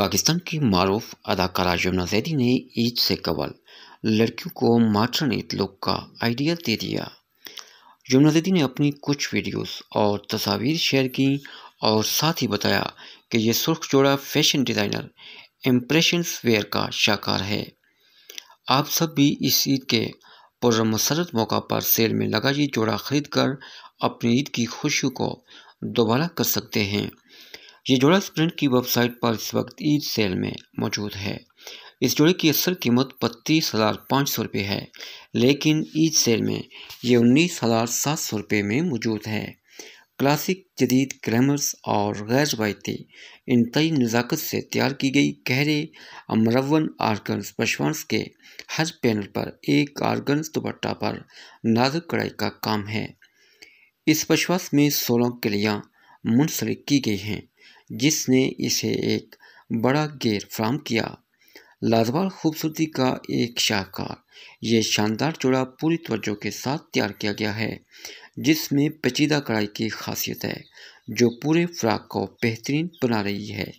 पाकिस्तान की मरूफ अदाकारा जमुना जैदी ने ईद से कबल लड़कियों को माटर्न ईद लुक का आइडिया दे दिया जमुना जैदी ने अपनी कुछ वीडियोस और तस्वीर शेयर की और साथ ही बताया कि यह सुर्ख जोड़ा फैशन डिज़ाइनर इम्प्रेशंस वेयर का शाकार है आप सब भी इस ईद के पुरमसरत मौका पर सेल में लगा ये जोड़ा खरीद कर अपनी ईद की खुशियों को दोबारा कर सकते हैं ये जोड़ा स्प्रिंट की वेबसाइट पर इस वक्त ईद सेल में मौजूद है इस जोड़े की असल कीमत बत्तीस हज़ार पाँच सौ रुपये है लेकिन ईद सेल में ये उन्नीस हज़ार सात सौ रुपये में मौजूद है क्लासिक जदीद ग्रामर्स और गैर रवायती इंतई नज़ाकत से तैयार की गई गहरे अमरवन आर्गन्स पशवानस के हर पैनल पर एक आर्गन्स दुपट्टा पर नाजुक कढ़ाई का काम है इस पशवास में सोलह कलियाँ मुंसलिक की गई हैं जिसने इसे एक बड़ा गेर फ्राम किया लाजवाल खूबसूरती का एक शाहकार ये शानदार चूड़ा पूरी तवज्जो के साथ तैयार किया गया है जिसमें पेचीदा कढ़ाई की खासियत है जो पूरे फ्राक को बेहतरीन बना रही है